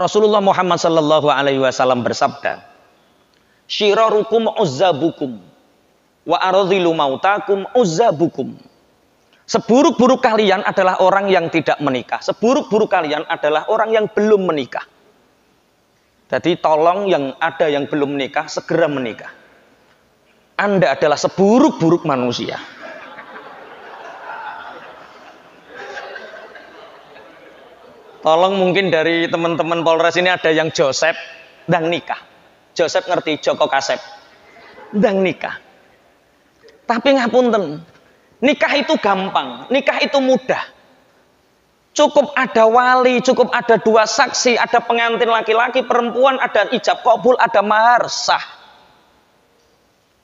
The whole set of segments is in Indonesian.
Rasulullah Muhammad Sallallahu Alaihi Wasallam bersabda, "Shirorukum uzzabukum, wa aradhilu mautakum uzzabukum." Seburuk-buruk kalian adalah orang yang tidak menikah. Seburuk-buruk kalian adalah orang yang belum menikah. Jadi tolong yang ada yang belum menikah segera menikah. Anda adalah seburuk-buruk manusia. Tolong mungkin dari teman-teman Polres ini ada yang Joseph dan nikah. Joseph ngerti Joko Kasep. Dan nikah. Tapi ngapunten. Nikah itu gampang, nikah itu mudah. Cukup ada wali, cukup ada dua saksi, ada pengantin laki-laki, perempuan, ada ijab kabul, ada mahar, sah.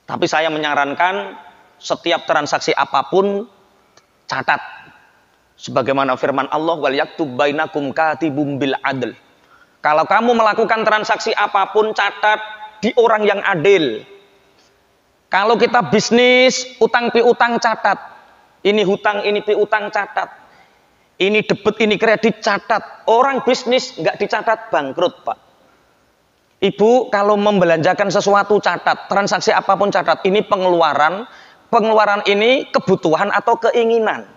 Tapi saya menyarankan setiap transaksi apapun catat Sebagaimana firman Allah wal yaktub bainakum katibum bil adl. Kalau kamu melakukan transaksi apapun catat di orang yang adil. Kalau kita bisnis utang piutang catat. Ini hutang, ini piutang catat. Ini debit, ini kredit catat. Orang bisnis nggak dicatat bangkrut, Pak. Ibu kalau membelanjakan sesuatu catat, transaksi apapun catat. Ini pengeluaran, pengeluaran ini kebutuhan atau keinginan.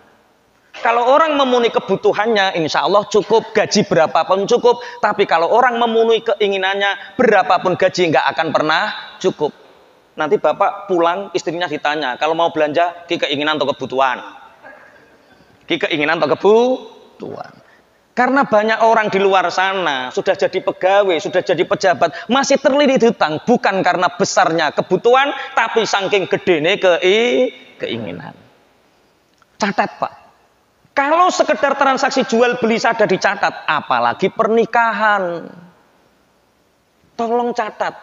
Kalau orang memenuhi kebutuhannya, insya Allah cukup, gaji berapapun cukup. Tapi kalau orang memenuhi keinginannya, berapapun gaji nggak akan pernah cukup. Nanti bapak pulang, istrinya ditanya, kalau mau belanja, ki keinginan atau kebutuhan? Ki keinginan atau kebutuhan? Karena banyak orang di luar sana sudah jadi pegawai, sudah jadi pejabat, masih terlilit hutang bukan karena besarnya kebutuhan, tapi saking gede nih ke keinginan. Catat Pak, kalau sekedar transaksi jual beli saja dicatat, apalagi pernikahan. Tolong catat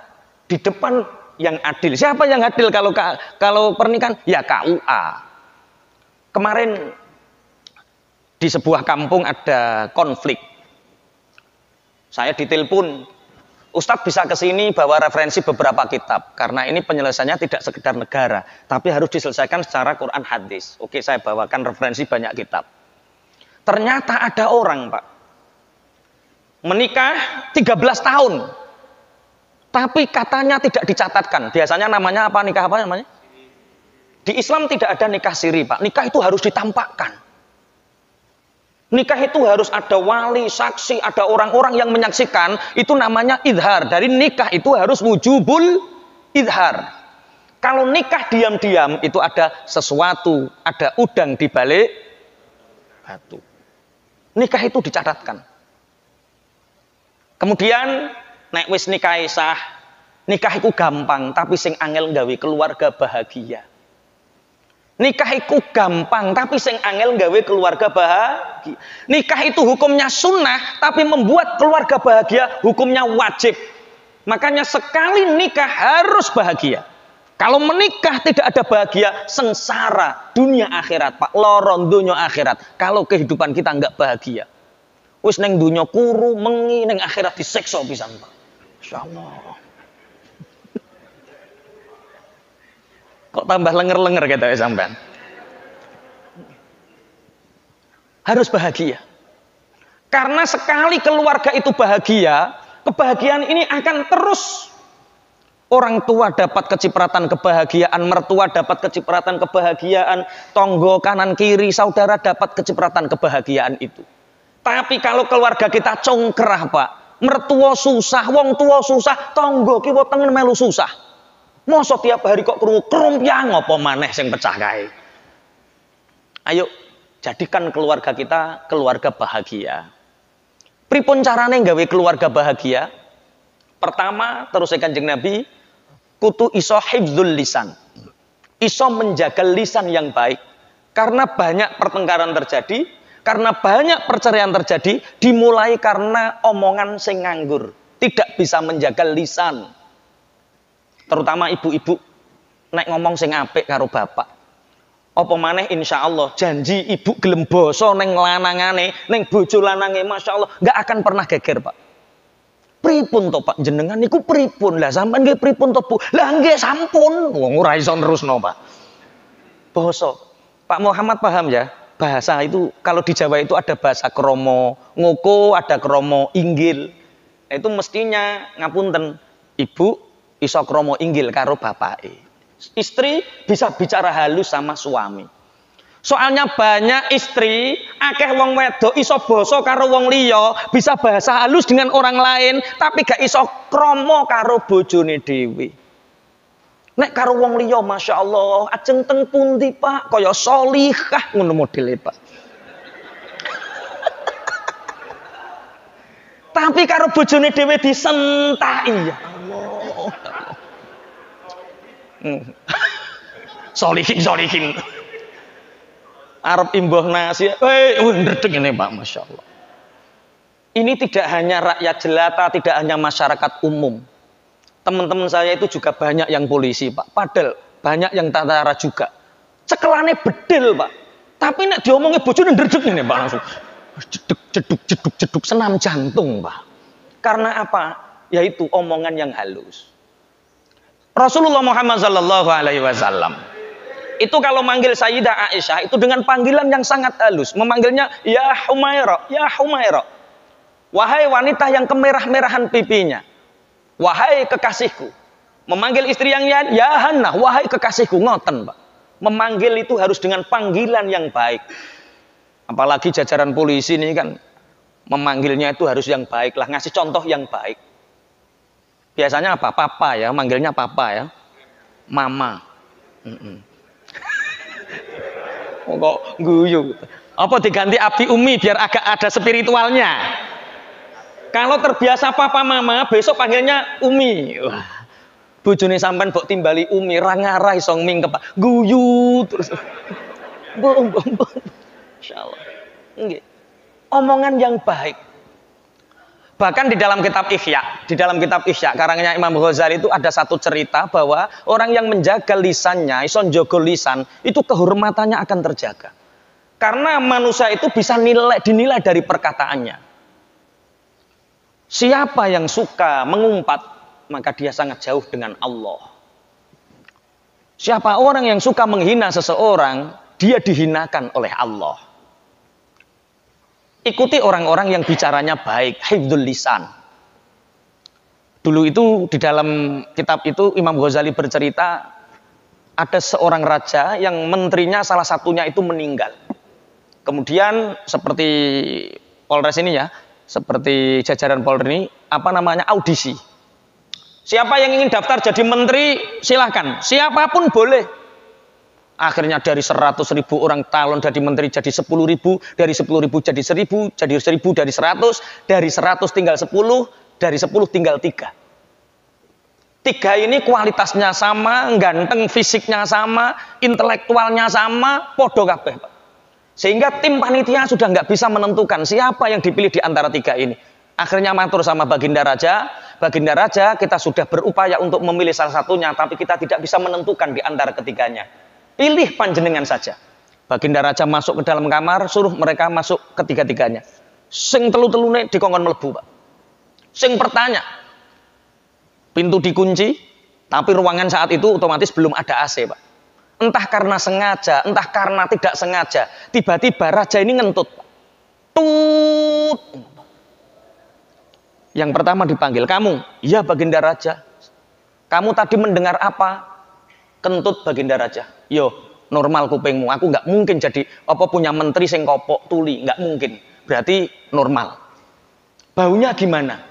di depan yang adil. Siapa yang adil kalau kalau pernikahan? Ya KUA. Kemarin di sebuah kampung ada konflik. Saya ditelepon, Ustadz bisa ke sini bawa referensi beberapa kitab karena ini penyelesaiannya tidak sekedar negara, tapi harus diselesaikan secara Quran hadis. Oke, saya bawakan referensi banyak kitab. Ternyata ada orang, Pak. Menikah 13 tahun. Tapi katanya tidak dicatatkan. Biasanya namanya apa? Nikah apa namanya? Di Islam tidak ada nikah siri, Pak. Nikah itu harus ditampakkan. Nikah itu harus ada wali, saksi, ada orang-orang yang menyaksikan. Itu namanya idhar. Dari nikah itu harus wujubul idhar. Kalau nikah diam-diam itu ada sesuatu, ada udang di balik batu nikah itu dicatatkan. Kemudian naik wis nikah sah, nikah itu gampang, tapi sing angel gawe keluarga bahagia. Nikah itu gampang, tapi sing angel gawe keluarga bahagia. Nikah itu hukumnya sunnah, tapi membuat keluarga bahagia hukumnya wajib. Makanya sekali nikah harus bahagia. Kalau menikah tidak ada bahagia, sengsara dunia akhirat, Pak. Loron dunia akhirat. Kalau kehidupan kita nggak bahagia. Wis neng dunia kuru, mengi neng akhirat disekso pisan, Pak. Insyaallah. Kok tambah lenger-lenger kata gitu ya, sampean? Harus bahagia. Karena sekali keluarga itu bahagia, kebahagiaan ini akan terus Orang tua dapat kecipratan kebahagiaan, mertua dapat kecipratan kebahagiaan, tonggo kanan kiri, saudara dapat kecipratan kebahagiaan itu. Tapi kalau keluarga kita congkrah pak, mertua susah, wong tua susah, tonggo kiwa tengen melu susah. Mau tiap hari kok kerungu kerumpiang ngopo maneh yang pecah kae. Ayo jadikan keluarga kita keluarga bahagia. Pripun carane gawe keluarga bahagia? Pertama terus kanjeng Nabi kutu iso hibzul lisan. Iso menjaga lisan yang baik. Karena banyak pertengkaran terjadi, karena banyak perceraian terjadi dimulai karena omongan sing nganggur, tidak bisa menjaga lisan. Terutama ibu-ibu naik ngomong sing apik karo bapak. Apa maneh Allah janji ibu gelem basa neng lanangane, neng bojo lanange Allah nggak akan pernah geger, Pak pripun to Pak jenengan niku pripun lah sampean nggih pripun to Bu lah nggih sampun wong ora iso nerusno Pak basa Pak Muhammad paham ya bahasa itu kalau di Jawa itu ada bahasa kromo ngoko ada kromo inggil nah, itu mestinya ngapunten ibu iso kromo inggil karo bapak istri bisa bicara halus sama suami Soalnya banyak istri, akeh wong wedok iso boso karo wong liya, bisa bahasa halus dengan orang lain, tapi gak iso kromo karo bojone dewi. Nek karo wong liya Masya Allah, ajeng teng pundi Pak, kaya solihah ngono modele Pak. tapi karo bojone dewi disentai ya Allah. Hmm. Solihin, solihin. Arab imbuh nasi, eh, ndredeg ini Pak, Masya Allah. Ini tidak hanya rakyat jelata, tidak hanya masyarakat umum. Teman-teman saya itu juga banyak yang polisi, Pak. Padahal banyak yang tentara juga. Cekelane bedil, Pak. Tapi nek diomongnya bojone ndredeg ini Pak langsung. Ceduk, ceduk, ceduk, ceduk, senam jantung, Pak. Karena apa? Yaitu omongan yang halus. Rasulullah Muhammad Sallallahu Alaihi Wasallam itu kalau manggil Sayyidah Aisyah itu dengan panggilan yang sangat halus, memanggilnya ya Humaira, ya Humaira. Wahai wanita yang kemerah-merahan pipinya. Wahai kekasihku. Memanggil istri yang ya, ya Hannah, wahai kekasihku ngoten, Pak. Memanggil itu harus dengan panggilan yang baik. Apalagi jajaran polisi ini kan memanggilnya itu harus yang baik lah, ngasih contoh yang baik. Biasanya apa? Papa ya, manggilnya papa ya. Mama kok guyu apa diganti abdi umi biar agak ada spiritualnya kalau terbiasa papa mama besok panggilnya umi Wah, bujuni sampan bok timbali umi rangarai song ming kepak guyu terus bom bom bom insyaallah omongan yang baik Bahkan di dalam kitab Ihya, di dalam kitab Ihya karangnya Imam Ghazali itu ada satu cerita bahwa orang yang menjaga lisannya, ison jogo lisan, itu kehormatannya akan terjaga. Karena manusia itu bisa nilai dinilai dari perkataannya. Siapa yang suka mengumpat, maka dia sangat jauh dengan Allah. Siapa orang yang suka menghina seseorang, dia dihinakan oleh Allah. Ikuti orang-orang yang bicaranya baik, hifdzul lisan. Dulu itu di dalam kitab itu Imam Ghazali bercerita ada seorang raja yang menterinya salah satunya itu meninggal. Kemudian seperti Polres ini ya, seperti jajaran Polri ini apa namanya audisi. Siapa yang ingin daftar jadi menteri silahkan, siapapun boleh. Akhirnya dari 100 ribu orang talon jadi menteri jadi 10 ribu, dari 10 ribu jadi 1000, jadi 1000 dari 100, dari 100 tinggal 10, dari 10 tinggal 3. Tiga ini kualitasnya sama, ganteng fisiknya sama, intelektualnya sama, podo kabeh. Sehingga tim panitia sudah nggak bisa menentukan siapa yang dipilih di antara tiga ini. Akhirnya matur sama Baginda Raja, Baginda Raja kita sudah berupaya untuk memilih salah satunya, tapi kita tidak bisa menentukan di antara ketiganya. Pilih panjenengan saja. Baginda Raja masuk ke dalam kamar, suruh mereka masuk ketiga-tiganya. Sing telu-telune dikongkon melebu, Pak. Sing pertanya, pintu dikunci, tapi ruangan saat itu otomatis belum ada AC, Pak. Entah karena sengaja, entah karena tidak sengaja, tiba-tiba raja ini ngentut. Tut. Yang pertama dipanggil, kamu, ya baginda raja. Kamu tadi mendengar apa? kentut baginda raja yo normal kupingmu aku nggak mungkin jadi apa punya menteri sing kopok tuli nggak mungkin berarti normal baunya gimana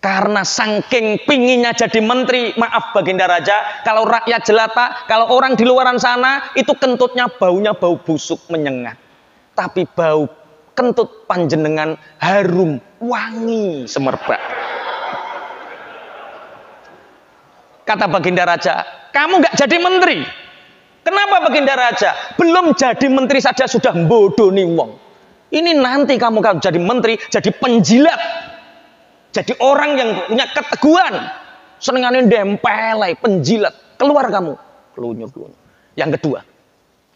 karena sangking pinginnya jadi menteri maaf baginda raja kalau rakyat jelata kalau orang di luaran sana itu kentutnya baunya bau busuk menyengat tapi bau kentut panjenengan harum wangi semerbak Kata Baginda Raja, kamu gak jadi menteri. Kenapa Baginda Raja? Belum jadi menteri saja sudah bodoh nih wong. Ini nanti kamu kalau jadi menteri, jadi penjilat. Jadi orang yang punya keteguhan. Senenganin dempelai, penjilat. Keluar kamu. kelunyuk kelunyuk Yang kedua,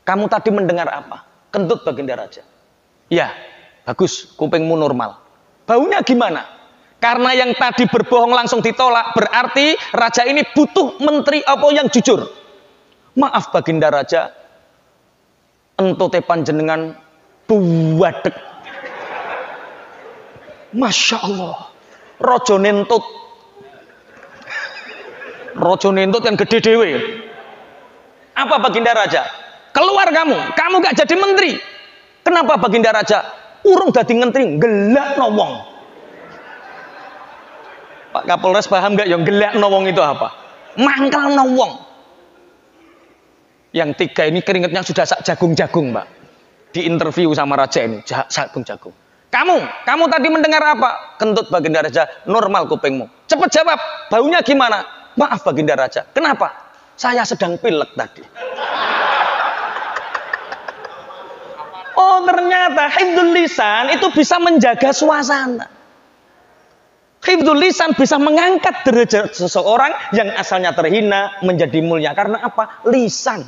kamu tadi mendengar apa? Kentut Baginda Raja. Ya, bagus, kupingmu normal. Baunya gimana? Karena yang tadi berbohong langsung ditolak, berarti raja ini butuh menteri apa yang jujur. Maaf baginda raja, entote panjenengan buwadek. Masya Allah, rojo nentut. Rojo nentut yang gede dewe. Apa baginda raja? Keluar kamu, kamu gak jadi menteri. Kenapa baginda raja? Urung dadi menteri, gelak nomong. Pak Kapolres paham gak yang gelak nawang itu apa? Mangkal nawang. Yang tiga ini keringetnya sudah sak jagung-jagung, Pak. Di interview sama raja ini, sak jagung-jagung. Kamu, kamu tadi mendengar apa? Kentut Baginda Raja, normal kupingmu. Cepat jawab, baunya gimana? Maaf Baginda Raja, kenapa? Saya sedang pilek tadi. Oh ternyata hidul lisan itu bisa menjaga suasana. Hifdzul lisan bisa mengangkat derajat seseorang yang asalnya terhina menjadi mulia karena apa? Lisan.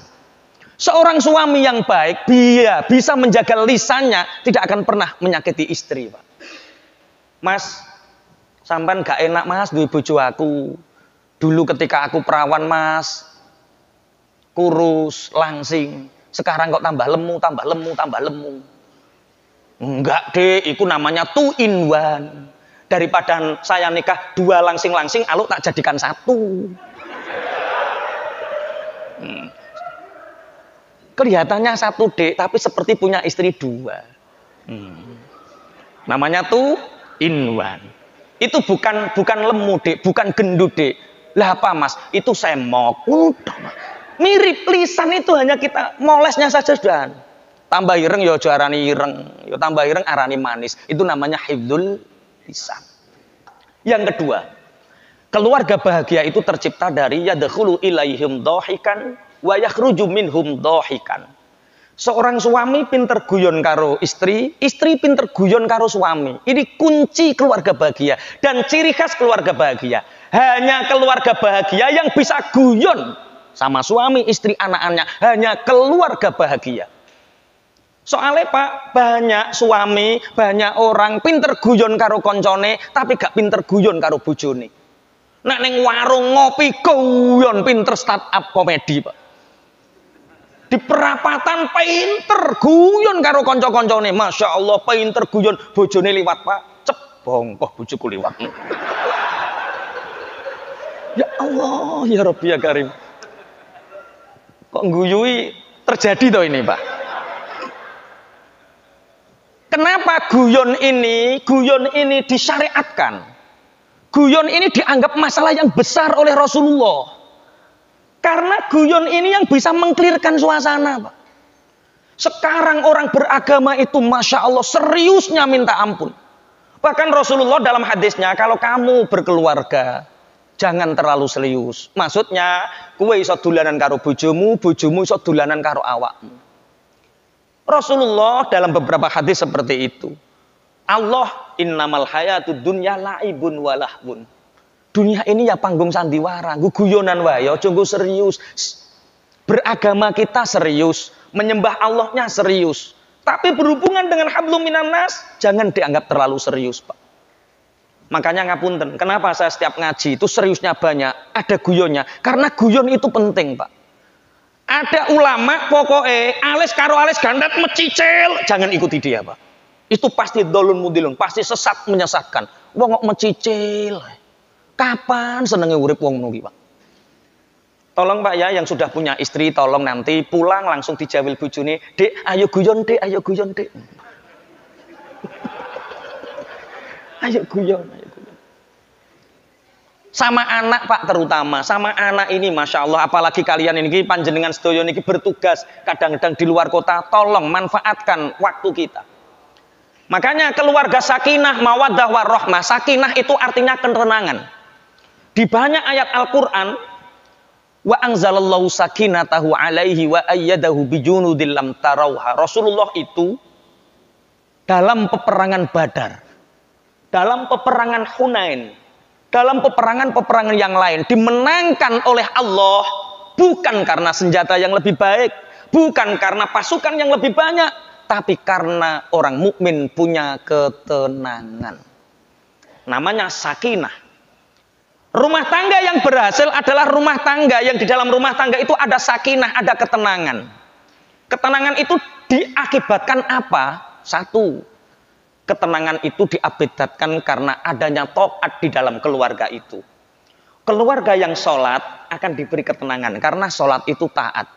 Seorang suami yang baik dia bisa menjaga lisannya tidak akan pernah menyakiti istri, Pak. Mas, sampan gak enak Mas duwe bojo aku. Dulu ketika aku perawan Mas, kurus, langsing. Sekarang kok tambah lemu, tambah lemu, tambah lemu. Enggak, deh, itu namanya two in one daripada saya nikah dua langsing-langsing aluk tak jadikan satu hmm. kelihatannya satu dek tapi seperti punya istri dua hmm. namanya tuh inwan itu bukan bukan lemu dek bukan gendut dek lah apa mas itu semok udah mirip lisan itu hanya kita molesnya saja sudah tambah ireng yo ya, juarani ireng yo ya, tambah ireng arani manis itu namanya hibdul bisa. Yang kedua, keluarga bahagia itu tercipta dari yadkhulu ilaihim dohikan wa yakhruju minhum dohikan. Seorang suami pinter guyon karo istri, istri pinter guyon karo suami. Ini kunci keluarga bahagia dan ciri khas keluarga bahagia. Hanya keluarga bahagia yang bisa guyon sama suami, istri, anak-anaknya. Hanya keluarga bahagia. Soalnya Pak, banyak suami, banyak orang pinter guyon karo koncone, tapi gak pinter guyon karo bujoni. Nek neng warung ngopi guyon pinter startup komedi, Pak. Di perapatan pinter guyon karo konco-koncone, Masya Allah pinter guyon bujoni liwat, Pak. Cebong, kok bujuku liwat. ya Allah, ya Rabbi ya Karim. Kok guyui terjadi toh ini, Pak? Kenapa guyon ini, guyon ini disyariatkan? Guyon ini dianggap masalah yang besar oleh Rasulullah. Karena guyon ini yang bisa mengklirkan suasana, Pak. Sekarang orang beragama itu Masya Allah seriusnya minta ampun. Bahkan Rasulullah dalam hadisnya, kalau kamu berkeluarga, jangan terlalu serius. Maksudnya, kue iso dulanan karo bojomu, bojomu iso karo awakmu. Rasulullah dalam beberapa hadis seperti itu. Allah innamal hayatu dunya laibun walahbun. Dunia ini ya panggung sandiwara, guyonan wae, aja serius. Beragama kita serius, menyembah Allahnya serius. Tapi berhubungan dengan hablum nas jangan dianggap terlalu serius, Pak. Makanya ngapunten, kenapa saya setiap ngaji itu seriusnya banyak, ada guyonnya. Karena guyon itu penting, Pak. Ada ulama pokoknya alis karo alis gandat mecicil, jangan ikuti dia, Pak. Itu pasti dolun mudilun, pasti sesat menyesatkan. Wong kok mecicil. Kapan senengnya urip wong nugi Pak? Tolong Pak ya yang sudah punya istri tolong nanti pulang langsung dijawil bujuni "Dek, ayo guyon, Dek, ayo guyon, Dek." ayo guyon, ayo sama anak pak terutama sama anak ini masya Allah apalagi kalian ini panjenengan sedoyo ini bertugas kadang-kadang di luar kota tolong manfaatkan waktu kita makanya keluarga sakinah mawadah warohmah sakinah itu artinya ketenangan di banyak ayat Al-Quran wa angzalallahu sakinatahu alaihi wa ayyadahu bijunudil lam tarauha Rasulullah itu dalam peperangan badar dalam peperangan Hunain dalam peperangan-peperangan yang lain dimenangkan oleh Allah bukan karena senjata yang lebih baik, bukan karena pasukan yang lebih banyak, tapi karena orang mukmin punya ketenangan. Namanya sakinah. Rumah tangga yang berhasil adalah rumah tangga yang di dalam rumah tangga itu ada sakinah, ada ketenangan. Ketenangan itu diakibatkan apa? Satu, ketenangan itu diabadatkan karena adanya to'at di dalam keluarga itu. Keluarga yang sholat akan diberi ketenangan karena sholat itu taat.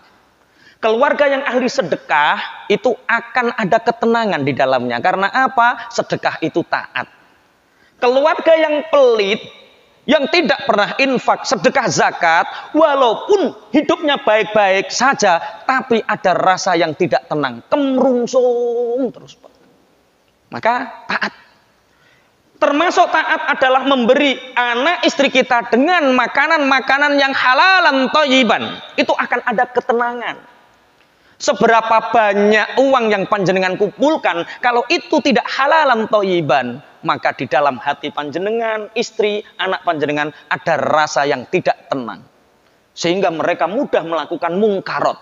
Keluarga yang ahli sedekah itu akan ada ketenangan di dalamnya. Karena apa? Sedekah itu taat. Keluarga yang pelit, yang tidak pernah infak, sedekah zakat, walaupun hidupnya baik-baik saja, tapi ada rasa yang tidak tenang, kemrungsung terus. Maka taat. Termasuk taat adalah memberi anak istri kita dengan makanan-makanan yang halalan toyiban. Itu akan ada ketenangan. Seberapa banyak uang yang panjenengan kumpulkan, kalau itu tidak halalan toyiban, maka di dalam hati panjenengan, istri, anak panjenengan ada rasa yang tidak tenang. Sehingga mereka mudah melakukan mungkarot.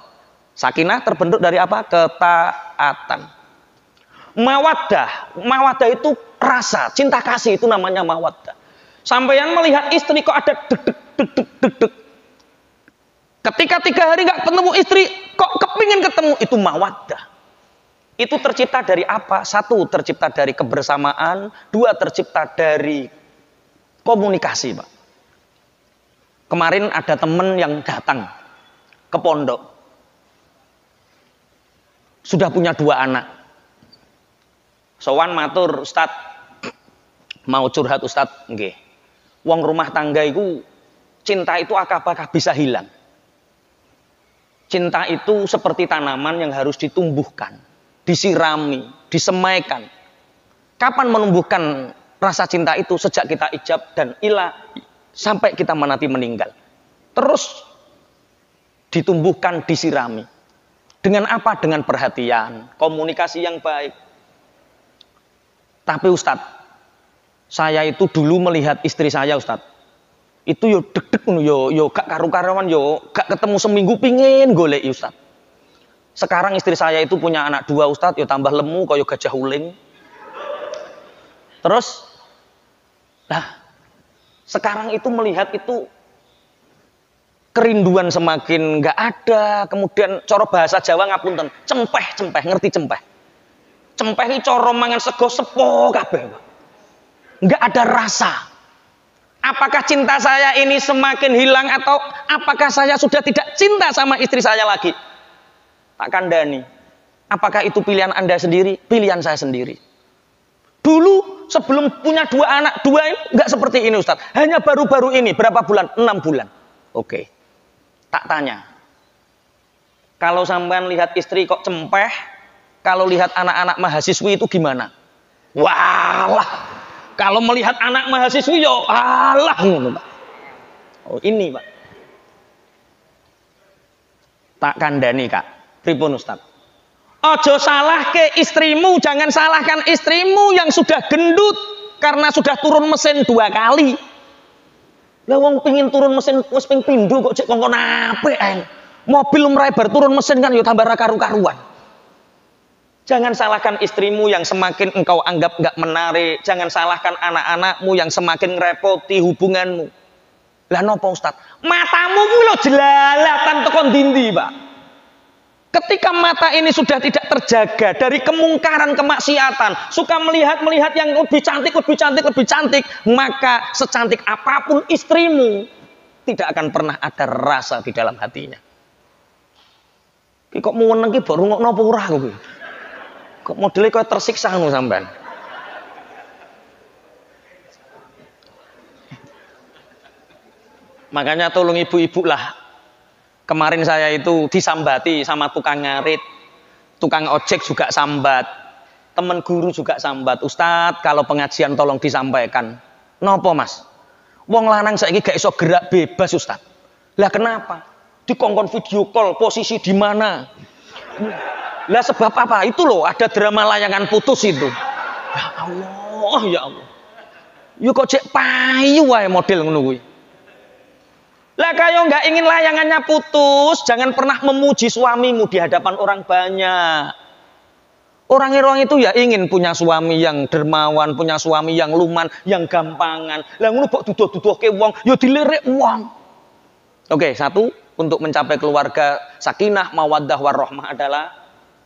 Sakinah terbentuk dari apa? Ketaatan mawadah. Mawadah itu rasa, cinta kasih itu namanya mawadah. yang melihat istri kok ada deg deg deg deg deg deg. Ketika tiga hari nggak ketemu istri, kok kepingin ketemu itu mawadah. Itu tercipta dari apa? Satu tercipta dari kebersamaan, dua tercipta dari komunikasi, Pak. Kemarin ada teman yang datang ke pondok. Sudah punya dua anak. Sowan matur, Ustad mau curhat Ustad nggih. Wong rumah tangga itu cinta itu apakah bisa hilang. Cinta itu seperti tanaman yang harus ditumbuhkan, disirami, disemaikan. Kapan menumbuhkan rasa cinta itu sejak kita ijab dan ilah sampai kita menanti meninggal. Terus ditumbuhkan, disirami. Dengan apa? Dengan perhatian, komunikasi yang baik, tapi Ustadz, saya itu dulu melihat istri saya Ustadz. Itu yo deg-deg yo yo kak karu-karuan yo kak ketemu seminggu pingin golek Ustadz. Sekarang istri saya itu punya anak dua Ustadz, yo tambah lemu koyo gajah uling. Terus nah sekarang itu melihat itu kerinduan semakin nggak ada, kemudian coro bahasa Jawa ngapunten, cempeh cempeh ngerti cempeh cempehi coro mangan sego sepo kabeh. Enggak ada rasa. Apakah cinta saya ini semakin hilang atau apakah saya sudah tidak cinta sama istri saya lagi? Tak kandani. Apakah itu pilihan Anda sendiri? Pilihan saya sendiri. Dulu sebelum punya dua anak, dua ini seperti ini Ustaz. Hanya baru-baru ini, berapa bulan? Enam bulan. Oke. Tak tanya. Kalau sampean lihat istri kok cempeh, kalau lihat anak-anak mahasiswi itu gimana? Walah, kalau melihat anak mahasiswi yo alah ngono Pak. Oh ini Pak. Tak kandani Kak. Pripun Ustaz? Ojo salah ke istrimu, jangan salahkan istrimu yang sudah gendut karena sudah turun mesin dua kali. Lah wong pengin turun mesin wis ping pindho kok cek kongkon apik Mobil melebar turun mesin kan yo tambah karu-karuan. Jangan salahkan istrimu yang semakin engkau anggap gak menarik. Jangan salahkan anak-anakmu yang semakin ngerepoti hubunganmu. Lah nopo Ustaz? Matamu lo jelalatan tekon dindi, Pak. Ketika mata ini sudah tidak terjaga dari kemungkaran kemaksiatan, suka melihat-melihat yang lebih cantik, lebih cantik, lebih cantik, maka secantik apapun istrimu tidak akan pernah ada rasa di dalam hatinya. Kok mau nengki baru ngok nopo gue. Kok modelnya kok tersiksa nu sampean. Makanya tolong ibu-ibu lah. Kemarin saya itu disambati sama tukang ngarit, tukang ojek juga sambat, temen guru juga sambat. Ustad, kalau pengajian tolong disampaikan. Nopo mas? Wong lanang saya gak iso gerak bebas ustad. Lah kenapa? Di Dikongkon video call, posisi di mana? Lah sebab apa? Itu loh ada drama layangan putus itu. Ya Allah, ya Allah. yuk kok cek payu wae model menunggu Lah kayo nggak ingin layangannya putus, jangan pernah memuji suamimu di hadapan orang banyak. Orang-orang itu ya ingin punya suami yang dermawan, punya suami yang luman, yang gampangan. Lah ngono kok duduk duduh ke wong, yo dilirik wong. Oke, satu untuk mencapai keluarga sakinah, mawaddah, warohmah adalah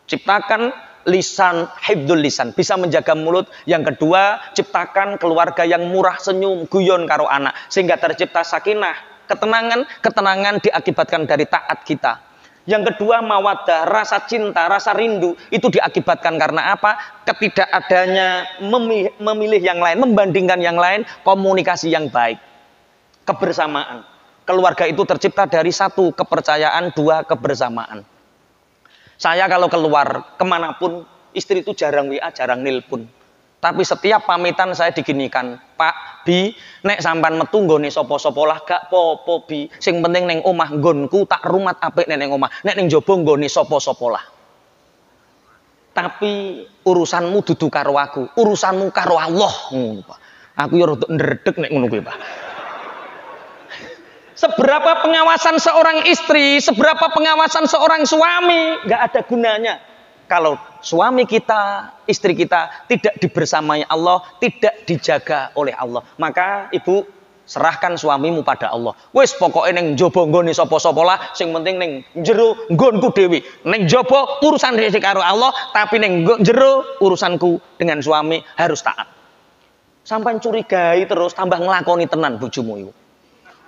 Ciptakan lisan, hibdul lisan, bisa menjaga mulut. Yang kedua, ciptakan keluarga yang murah senyum, guyon karo anak sehingga tercipta sakinah, ketenangan, ketenangan diakibatkan dari taat kita. Yang kedua mawadah, rasa cinta, rasa rindu itu diakibatkan karena apa? Ketidakadanya memilih, memilih yang lain, membandingkan yang lain, komunikasi yang baik, kebersamaan. Keluarga itu tercipta dari satu kepercayaan, dua kebersamaan. Saya kalau keluar kemanapun istri itu jarang WA, jarang pun. Tapi setiap pamitan saya diginikan, Pak Bi, nek sampan metu nggone sapa-sapa lah gak popo Bi. Sing penting neng omah nggonku tak rumat apik neng omah. Nek neng jaba nggone sapa-sapa lah. Tapi urusanmu dudu karo aku, urusanmu karo Allah ngono, Pak. Aku ya rodok ndredeg nek ngono kuwi, Pak. Seberapa pengawasan seorang istri, seberapa pengawasan seorang suami, nggak ada gunanya. Kalau suami kita, istri kita tidak dibersamai Allah, tidak dijaga oleh Allah. Maka ibu serahkan suamimu pada Allah. Wes pokoknya neng njaba goni sopo sopo lah, sing penting neng jeru gonku dewi. Neng jopo urusan rezeki karo Allah, tapi neng jeru urusanku dengan suami harus taat. Sampai curigai terus tambah ngelakoni tenan bujumu yuk.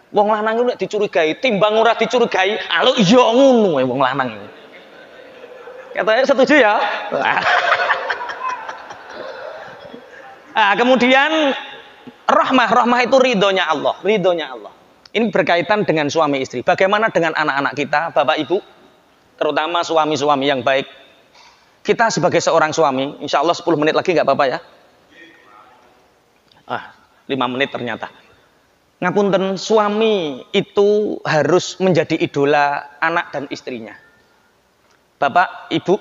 Wong lanang tidak dicurigai, timbang ora dicurigai, aluk ya ngono wong lanang. Katanya setuju ya? nah, kemudian rahmah, rahmah itu ridhonya Allah, ridhonya Allah. Ini berkaitan dengan suami istri. Bagaimana dengan anak-anak kita, Bapak Ibu? Terutama suami-suami yang baik. Kita sebagai seorang suami, insya Allah 10 menit lagi nggak apa-apa ya? Ah, 5 menit ternyata. Ngapunten, suami itu harus menjadi idola anak dan istrinya. Bapak, Ibu,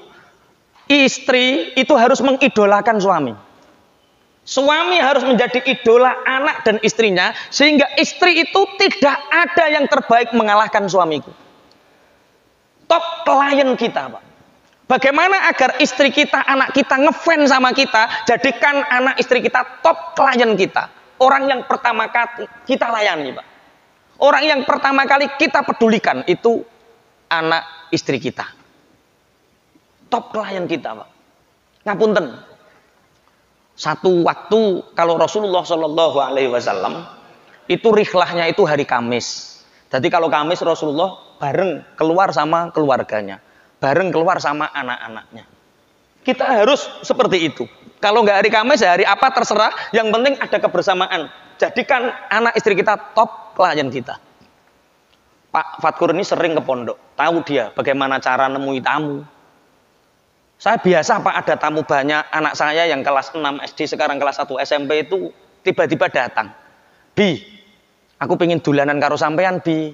istri itu harus mengidolakan suami. Suami harus menjadi idola anak dan istrinya sehingga istri itu tidak ada yang terbaik mengalahkan suamiku. Top klien kita, Pak. Bagaimana agar istri kita, anak kita ngefans sama kita, jadikan anak istri kita top klien kita orang yang pertama kali kita layani, Pak. Orang yang pertama kali kita pedulikan itu anak istri kita. Top klien kita, Pak. Ngapunten. Satu waktu kalau Rasulullah Shallallahu Alaihi Wasallam itu rihlahnya itu hari Kamis. Jadi kalau Kamis Rasulullah bareng keluar sama keluarganya, bareng keluar sama anak-anaknya. Kita harus seperti itu. Kalau nggak hari Kamis, hari apa terserah. Yang penting ada kebersamaan. Jadikan anak istri kita top klien kita. Pak Fatkur ini sering ke pondok. Tahu dia bagaimana cara nemui tamu. Saya biasa Pak ada tamu banyak. Anak saya yang kelas 6 SD sekarang kelas 1 SMP itu tiba-tiba datang. Bi, aku pengen dulanan karo sampean Bi.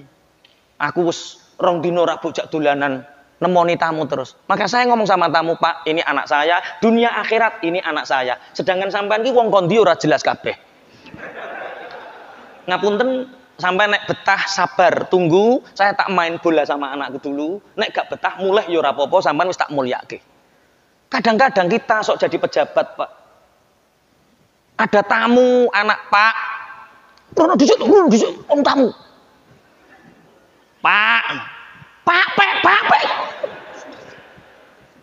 Aku wis rong dino rak bojak dulanan nemoni tamu terus. Maka saya ngomong sama tamu, Pak, ini anak saya, dunia akhirat ini anak saya. Sedangkan sampean ki wong kondi ora jelas kabeh. Ngapunten sampai naik betah sabar tunggu saya tak main bola sama anakku dulu Naik gak betah mulai yo ya popo. sampean wis tak mulyake kadang-kadang kita sok jadi pejabat pak ada tamu anak pak Rono dicuk, dicuk, om tamu. Pak, Pape pape.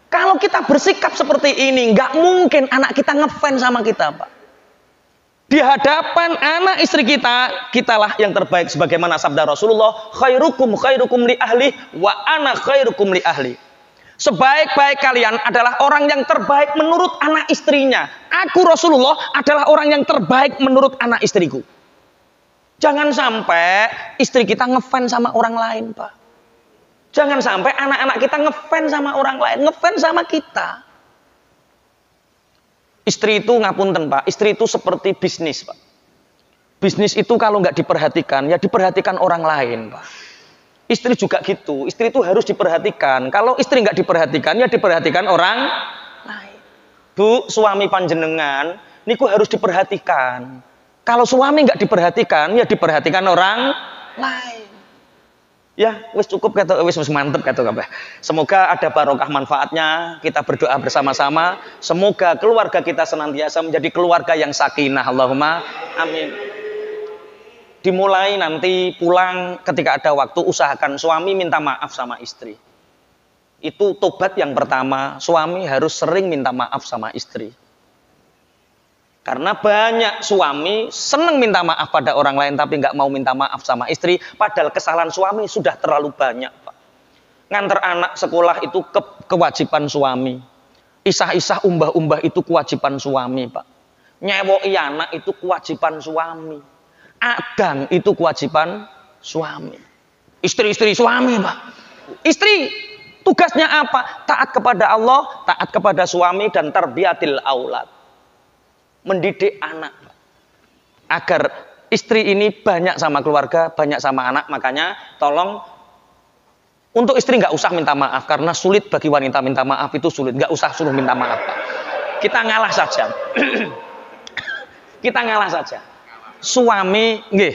Kalau kita bersikap seperti ini, nggak mungkin anak kita ngefans sama kita, Pak. Di hadapan anak istri kita, kitalah yang terbaik sebagaimana sabda Rasulullah, khairukum khairukum li ahli wa ana khairukum li ahli. Sebaik-baik kalian adalah orang yang terbaik menurut anak istrinya. Aku Rasulullah adalah orang yang terbaik menurut anak istriku. Jangan sampai istri kita ngefans sama orang lain, Pak. Jangan sampai anak-anak kita ngefans sama orang lain, ngefans sama kita. Istri itu ngapunten pak, istri itu seperti bisnis pak. Bisnis itu kalau nggak diperhatikan, ya diperhatikan orang lain pak. Istri juga gitu, istri itu harus diperhatikan. Kalau istri nggak diperhatikan, ya diperhatikan orang lain. Bu, suami panjenengan, niku harus diperhatikan. Kalau suami nggak diperhatikan, ya diperhatikan orang lain. Ya, wis cukup kata wis wis mantep kata kabeh. Semoga ada barokah manfaatnya. Kita berdoa bersama-sama. Semoga keluarga kita senantiasa menjadi keluarga yang sakinah. Allahumma amin. Dimulai nanti pulang ketika ada waktu usahakan suami minta maaf sama istri. Itu tobat yang pertama, suami harus sering minta maaf sama istri. Karena banyak suami senang minta maaf pada orang lain tapi nggak mau minta maaf sama istri, padahal kesalahan suami sudah terlalu banyak, Pak. Nganter anak sekolah itu ke kewajiban suami. Isah-isah umbah-umbah itu kewajiban suami, Pak. Nyewo anak itu kewajiban suami. Adan itu kewajiban suami. Istri-istri suami, Pak. Istri tugasnya apa? Taat kepada Allah, taat kepada suami dan terbiatil aulat mendidik anak agar istri ini banyak sama keluarga, banyak sama anak. Makanya tolong untuk istri nggak usah minta maaf karena sulit bagi wanita minta maaf itu sulit. Nggak usah suruh minta maaf. Pak. Kita ngalah saja. Kita ngalah saja. Suami, nggih,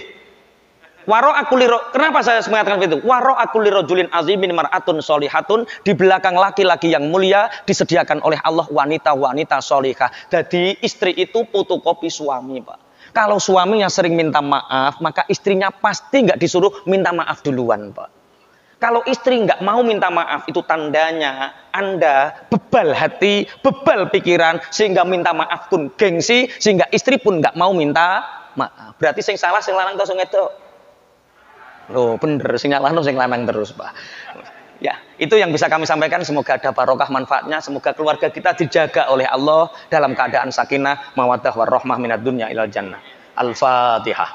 Waro liro, Kenapa saya mengatakan itu? Waro liro julin azimin maratun solihatun. Di belakang laki-laki yang mulia disediakan oleh Allah wanita-wanita solihah. Jadi istri itu putu kopi suami, Pak. Kalau suaminya sering minta maaf, maka istrinya pasti nggak disuruh minta maaf duluan, Pak. Kalau istri nggak mau minta maaf, itu tandanya Anda bebal hati, bebal pikiran, sehingga minta maaf pun gengsi, sehingga istri pun nggak mau minta maaf. Berarti sing salah, sing lanang, tosong itu loh bener sing lanang, sing lanang terus, Pak. Ya, itu yang bisa kami sampaikan. Semoga ada barokah manfaatnya. Semoga keluarga kita dijaga oleh Allah dalam keadaan sakinah, mawaddah warahmah minat dunya ilal jannah. Al-Fatihah.